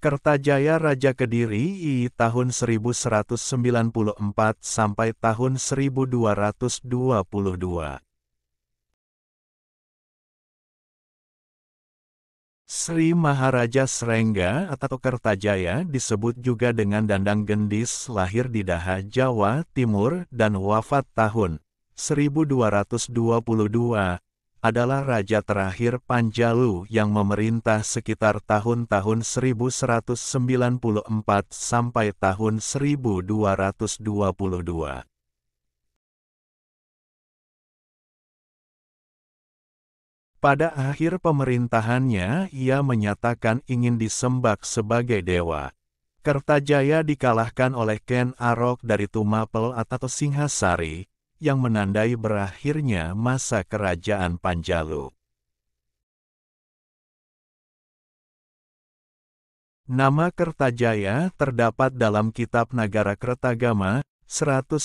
Kertajaya Raja Kediri I tahun 1194 sampai tahun 1222. Sri Maharaja Srengga atau Kertajaya disebut juga dengan Dandang Gendis lahir di Daha, Jawa Timur dan wafat tahun 1222 adalah raja terakhir Panjalu yang memerintah sekitar tahun-tahun 1194 sampai tahun 1222. Pada akhir pemerintahannya, ia menyatakan ingin disembah sebagai dewa. Kertajaya dikalahkan oleh Ken Arok dari Tumapel atau Singhasari, yang menandai berakhirnya masa kerajaan Panjalu. Nama Kertajaya terdapat dalam kitab Nagara Kertagama 136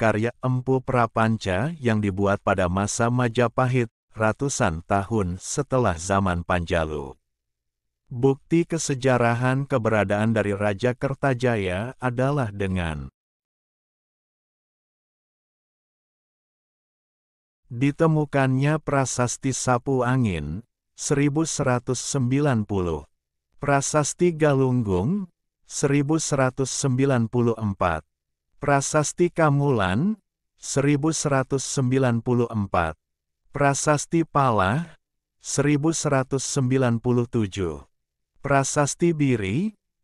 karya Empu Prapanca yang dibuat pada masa Majapahit ratusan tahun setelah zaman Panjalu. Bukti kesejarahan keberadaan dari Raja Kertajaya adalah dengan Ditemukannya prasasti Sapu Angin, 1190. Prasasti Galunggung, 1194. Prasasti Kamulan, 1194. Prasasti Palah, 1197. Prasasti Biri,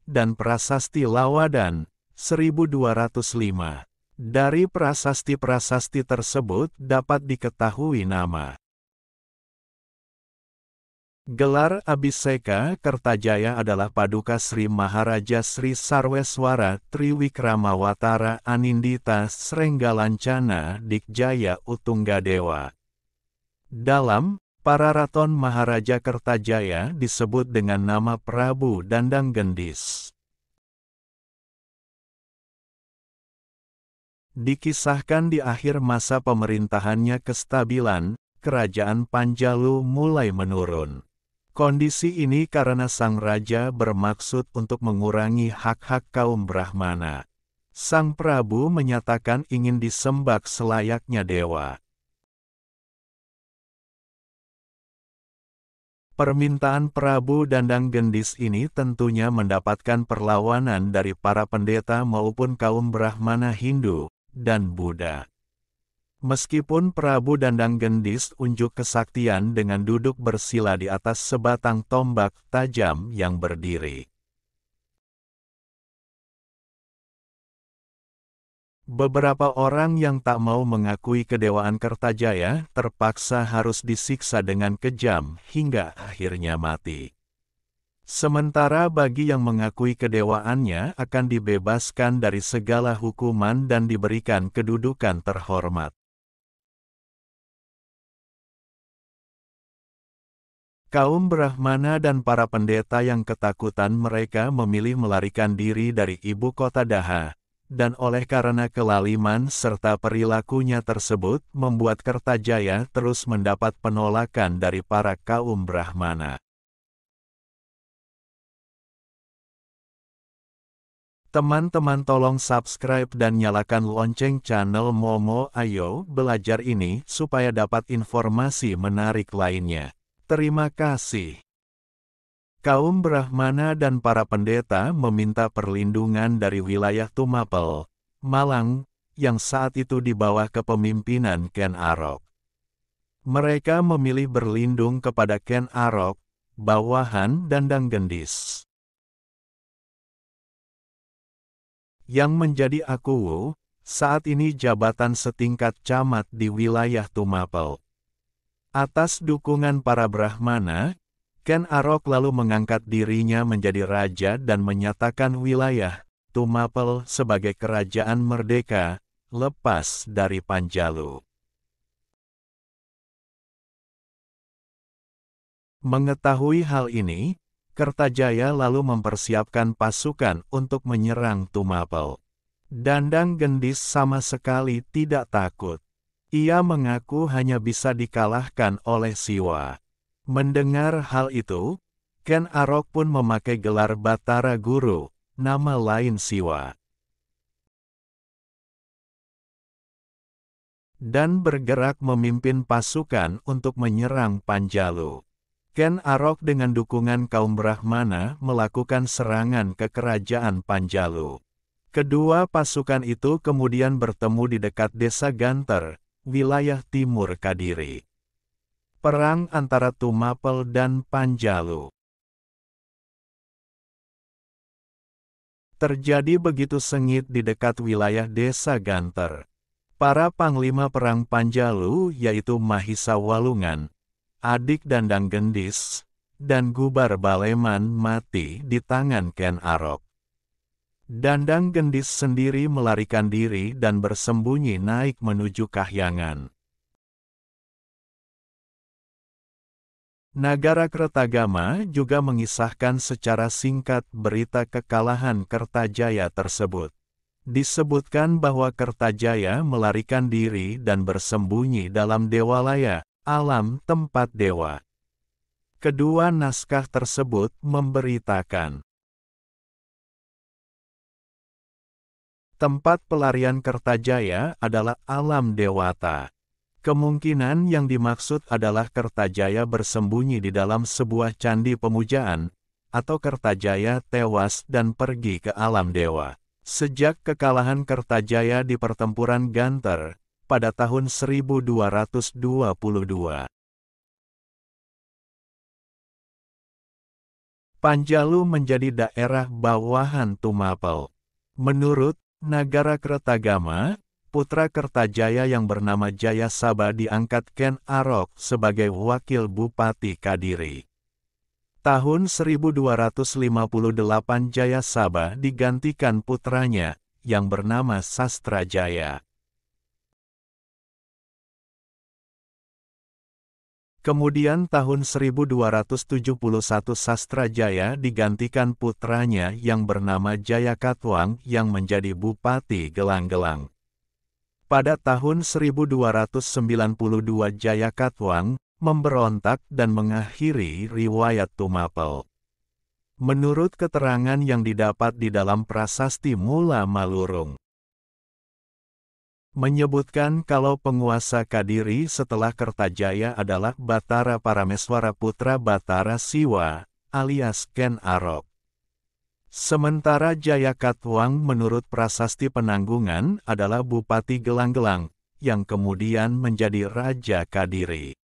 dan Prasasti Lawadan, 1205. Dari prasasti-prasasti tersebut dapat diketahui nama. Gelar Abhiseka Kertajaya adalah paduka Sri Maharaja Sri Sarweswara Triwikramawatara Anindita Srenggalancana Dikjaya Utunggadewa. Dalam Pararaton Maharaja Kertajaya disebut dengan nama Prabu Dandang Gendis. Dikisahkan di akhir masa pemerintahannya kestabilan, kerajaan Panjalu mulai menurun. Kondisi ini karena sang raja bermaksud untuk mengurangi hak-hak kaum Brahmana. Sang Prabu menyatakan ingin disembah selayaknya dewa. Permintaan Prabu Dandang Gendis ini tentunya mendapatkan perlawanan dari para pendeta maupun kaum Brahmana Hindu, dan Buddha. Meskipun Prabu Dandang Gendis unjuk kesaktian dengan duduk bersila di atas sebatang tombak tajam yang berdiri. Beberapa orang yang tak mau mengakui kedewaan Kertajaya terpaksa harus disiksa dengan kejam hingga akhirnya mati. Sementara bagi yang mengakui kedewaannya akan dibebaskan dari segala hukuman dan diberikan kedudukan terhormat. Kaum Brahmana dan para pendeta yang ketakutan mereka memilih melarikan diri dari ibu kota Daha, dan oleh karena kelaliman serta perilakunya tersebut membuat Kertajaya terus mendapat penolakan dari para kaum Brahmana. Teman-teman tolong subscribe dan nyalakan lonceng channel Momo Ayo Belajar ini supaya dapat informasi menarik lainnya. Terima kasih. Kaum Brahmana dan para pendeta meminta perlindungan dari wilayah Tumapel, Malang, yang saat itu di bawah kepemimpinan Ken Arok. Mereka memilih berlindung kepada Ken Arok, bawahan Dandang Gendis. yang menjadi Akuwu, saat ini jabatan setingkat camat di wilayah Tumapel. Atas dukungan para Brahmana, Ken Arok lalu mengangkat dirinya menjadi raja dan menyatakan wilayah Tumapel sebagai kerajaan merdeka, lepas dari Panjalu. Mengetahui hal ini, Kertajaya lalu mempersiapkan pasukan untuk menyerang Tumapel. Dandang Gendis sama sekali tidak takut. Ia mengaku hanya bisa dikalahkan oleh Siwa. Mendengar hal itu, Ken Arok pun memakai gelar Batara Guru, nama lain Siwa. Dan bergerak memimpin pasukan untuk menyerang Panjalu. Ken Arok dengan dukungan kaum Brahmana melakukan serangan ke kerajaan Panjalu. Kedua pasukan itu kemudian bertemu di dekat desa Ganter, wilayah timur Kadiri. Perang antara Tumapel dan Panjalu terjadi begitu sengit di dekat wilayah desa Ganter. Para panglima perang Panjalu yaitu Mahisa Walungan, adik Dandang Gendis, dan Gubar Baleman mati di tangan Ken Arok. Dandang Gendis sendiri melarikan diri dan bersembunyi naik menuju Kahyangan. Nagara Kertagama juga mengisahkan secara singkat berita kekalahan Kertajaya tersebut. Disebutkan bahwa Kertajaya melarikan diri dan bersembunyi dalam Dewalaya, Alam Tempat Dewa. Kedua naskah tersebut memberitakan tempat pelarian Kertajaya adalah alam dewata. Kemungkinan yang dimaksud adalah Kertajaya bersembunyi di dalam sebuah candi pemujaan, atau Kertajaya tewas dan pergi ke alam dewa. Sejak kekalahan Kertajaya di pertempuran Ganter, pada tahun 1222. Panjalu menjadi daerah bawahan Tumapel. Menurut Nagara Kertagama, putra Kertajaya yang bernama Jaya Saba diangkat Ken Arok sebagai wakil Bupati Kadiri. Tahun 1258 Jaya Saba digantikan putranya, yang bernama Sastra Jaya. Kemudian tahun 1271 Sastra Jaya digantikan putranya yang bernama Jaya Katwang yang menjadi Bupati Gelang-Gelang. Pada tahun 1292 Jaya Katwang memberontak dan mengakhiri riwayat Tumapel. Menurut keterangan yang didapat di dalam prasasti Mula Malurung, menyebutkan kalau penguasa Kadiri setelah Kertajaya adalah Batara Parameswara putra Batara Siwa, alias Ken Arok. Sementara Jayakatwang menurut prasasti penanggungan adalah Bupati Gelang-Gelang, yang kemudian menjadi Raja Kadiri.